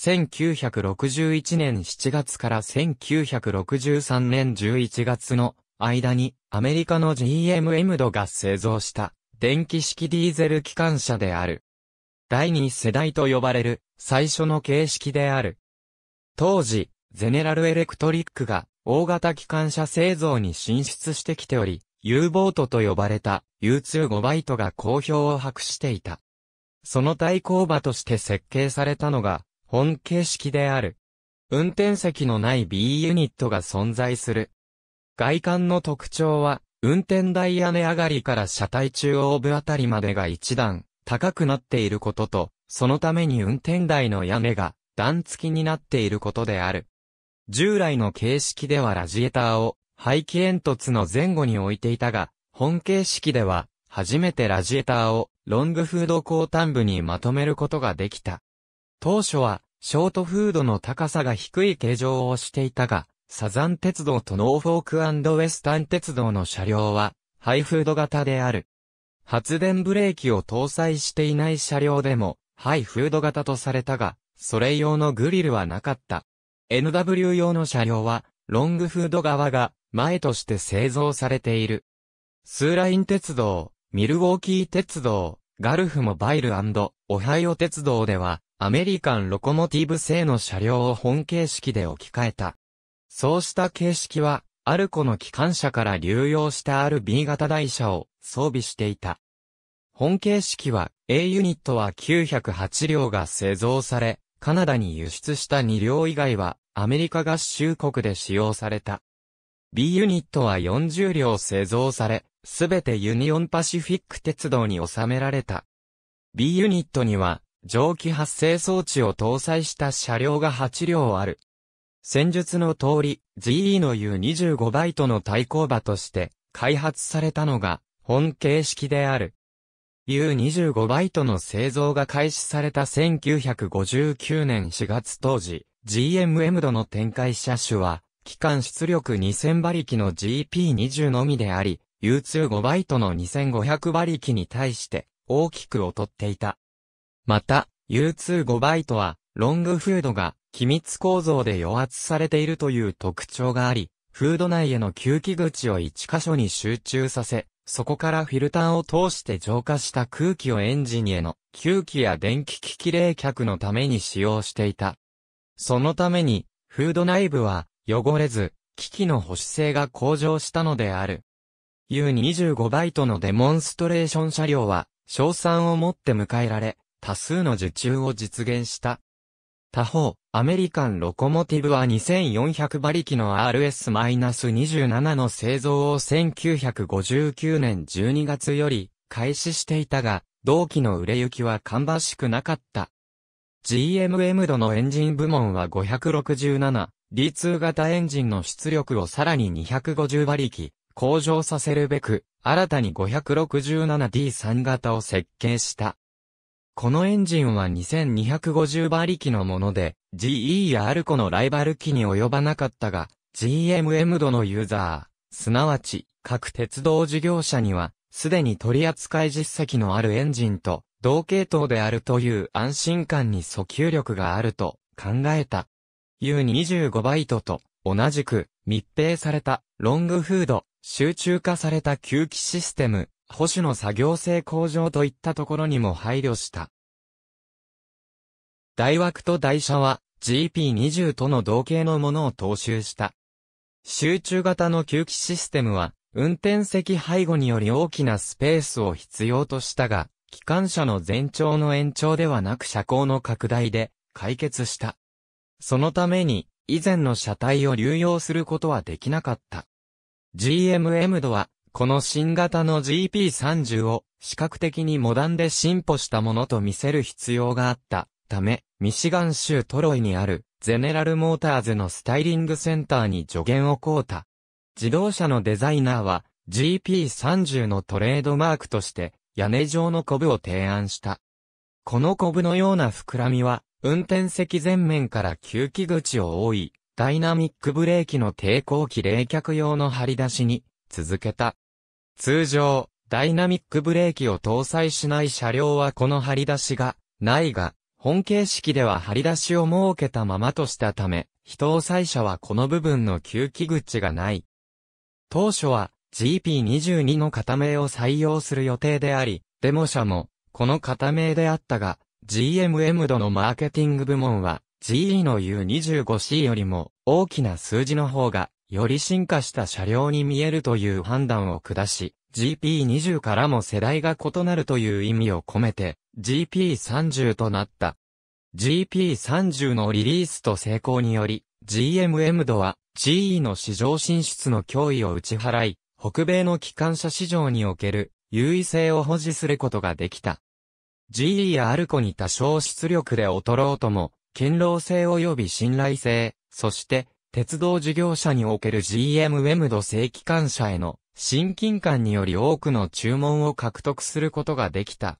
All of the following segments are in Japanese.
1961年7月から1963年11月の間にアメリカの GMM ドが製造した電気式ディーゼル機関車である。第2世代と呼ばれる最初の形式である。当時、ゼネラルエレクトリックが大型機関車製造に進出してきており、U ボートと呼ばれた U25 バイトが好評を博していた。その対抗馬として設計されたのが本形式である。運転席のない B ユニットが存在する。外観の特徴は、運転台屋根上がりから車体中央部あたりまでが一段高くなっていることと、そのために運転台の屋根が段付きになっていることである。従来の形式ではラジエーターを排気煙突の前後に置いていたが、本形式では初めてラジエーターをロングフード後端部にまとめることができた。当初は、ショートフードの高さが低い形状をしていたが、サザン鉄道とノーフォークウェスタン鉄道の車両は、ハイフード型である。発電ブレーキを搭載していない車両でも、ハイフード型とされたが、それ用のグリルはなかった。NW 用の車両は、ロングフード側が前として製造されている。スーライン鉄道、ミルウォーキー鉄道、ガルフモバイルオハイオ鉄道では、アメリカンロコモティブ製の車両を本形式で置き換えた。そうした形式は、アルコの機関車から流用した RB 型台車を装備していた。本形式は A ユニットは908両が製造され、カナダに輸出した2両以外はアメリカ合衆国で使用された。B ユニットは40両製造され、すべてユニオンパシフィック鉄道に収められた。B ユニットには、蒸気発生装置を搭載した車両が8両ある。戦術の通り、GE の U25 バイトの対抗馬として開発されたのが本形式である。U25 バイトの製造が開始された1959年4月当時、GMM 度の展開車種は、機関出力2000馬力の GP20 のみであり、U25 バイトの2500馬力に対して大きく劣っていた。また、U25 バイトはロングフードが機密構造で余圧されているという特徴があり、フード内への吸気口を1箇所に集中させ、そこからフィルターを通して浄化した空気をエンジンへの吸気や電気機器冷却のために使用していた。そのために、フード内部は汚れず、機器の保守性が向上したのである。U25 バイトのデモンストレーション車両は、賞賛をもって迎えられ、多数の受注を実現した。他方、アメリカンロコモティブは2400馬力の RS-27 の製造を1959年12月より開始していたが、同期の売れ行きは芳しくなかった。GMM 度のエンジン部門は 567D2 型エンジンの出力をさらに250馬力、向上させるべく、新たに 567D3 型を設計した。このエンジンは2250馬力のもので、GE やアルコのライバル機に及ばなかったが、GMM 度のユーザー、すなわち、各鉄道事業者には、すでに取扱い実績のあるエンジンと、同系統であるという安心感に訴求力があると考えた。U25 バイトと同じく密閉されたロングフード集中化された吸気システム、保守の作業性向上といったところにも配慮した。大枠と台車は GP20 との同型のものを踏襲した。集中型の吸気システムは、運転席背後により大きなスペースを必要としたが、機関車の全長の延長ではなく車高の拡大で解決した。そのために、以前の車体を流用することはできなかった。GMM 度は、この新型の GP30 を視覚的にモダンで進歩したものと見せる必要があったため、ミシガン州トロイにあるゼネラルモーターズのスタイリングセンターに助言をこうた。自動車のデザイナーは GP30 のトレードマークとして屋根状のコブを提案した。このコブのような膨らみは運転席前面から吸気口を覆い、ダイナミックブレーキの抵抗器冷却用の張り出しに続けた。通常、ダイナミックブレーキを搭載しない車両はこの張り出しがないが、本形式では張り出しを設けたままとしたため、非搭載車はこの部分の吸気口がない。当初は GP22 の片名を採用する予定であり、デモ車もこの片名であったが、GMM 度のマーケティング部門は GE の U25C よりも大きな数字の方がより進化した車両に見えるという判断を下し、GP20 からも世代が異なるという意味を込めて GP30 となった。GP30 のリリースと成功により、GMM 度は GE の市場進出の脅威を打ち払い、北米の機関車市場における優位性を保持することができた。GE やアルコに多少出力で劣ろうとも、堅牢性及び信頼性、そして、鉄道事業者における GM w ェム正規管車への親近感により多くの注文を獲得することができた。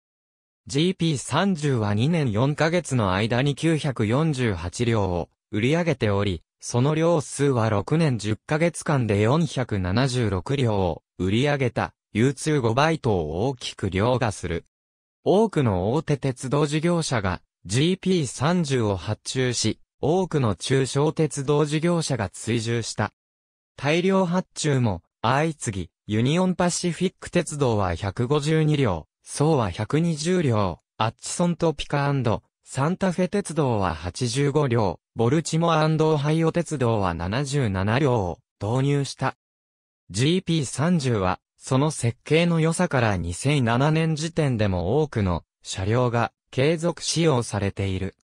GP30 は2年4ヶ月の間に948両を売り上げており、その両数は6年10ヶ月間で476両を売り上げた、流通5イトを大きく凌駕する。多くの大手鉄道事業者が GP30 を発注し、多くの中小鉄道事業者が追従した。大量発注も相次ぎ、ユニオンパシフィック鉄道は152両、ソーは120両、アッチソントピカサンタフェ鉄道は85両、ボルチモオハイオ鉄道は77両を導入した。GP30 は、その設計の良さから2007年時点でも多くの車両が継続使用されている。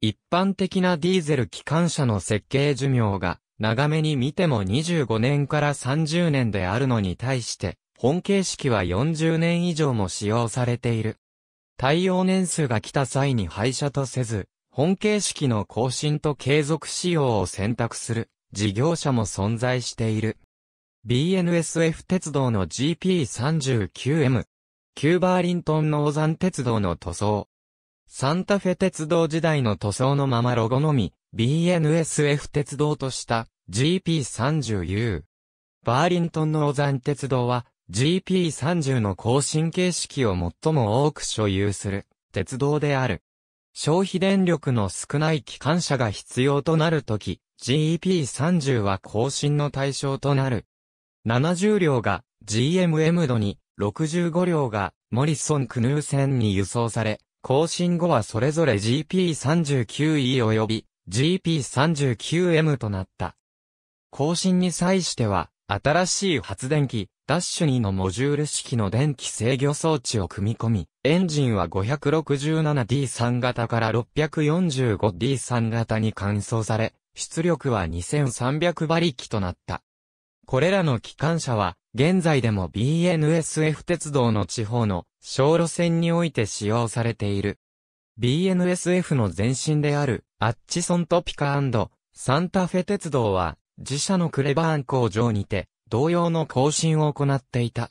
一般的なディーゼル機関車の設計寿命が長めに見ても25年から30年であるのに対して、本形式は40年以上も使用されている。対応年数が来た際に廃車とせず、本形式の更新と継続使用を選択する事業者も存在している。BNSF 鉄道の GP39M、キューバーリントンノーザン鉄道の塗装、サンタフェ鉄道時代の塗装のままロゴのみ、BNSF 鉄道とした GP30U。バーリントンのロザン鉄道は GP30 の更新形式を最も多く所有する鉄道である。消費電力の少ない機関車が必要となるとき、GP30 は更新の対象となる。70両が GMM 度に、65両がモリソン・クヌー線に輸送され、更新後はそれぞれ GP39E 及び GP39M となった。更新に際しては、新しい発電機、ダッシュ2のモジュール式の電気制御装置を組み込み、エンジンは 567D3 型から 645D3 型に換装され、出力は2300馬力となった。これらの機関車は、現在でも BNSF 鉄道の地方の小路線において使用されている。BNSF の前身であるアッチソントピカサンタフェ鉄道は自社のクレバーン工場にて同様の更新を行っていた。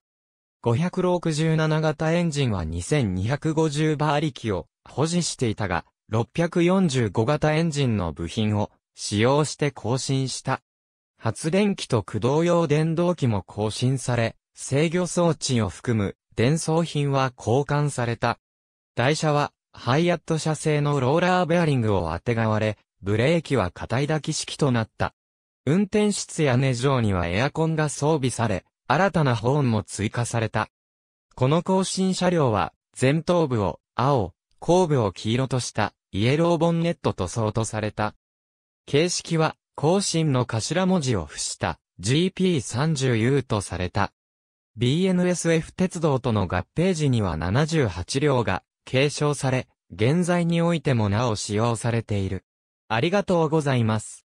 567型エンジンは2250馬力を保持していたが、645型エンジンの部品を使用して更新した。発電機と駆動用電動機も更新され、制御装置を含む伝送品は交換された。台車は、ハイアット社製のローラーベアリングをあてがわれ、ブレーキはい抱き式となった。運転室や根上にはエアコンが装備され、新たなホーンも追加された。この更新車両は、前頭部を青、後部を黄色としたイエローボンネットと相とされた。形式は後進の頭文字を付した GP30U とされた。BNSF 鉄道との合併時には78両が継承され、現在においてもなお使用されている。ありがとうございます。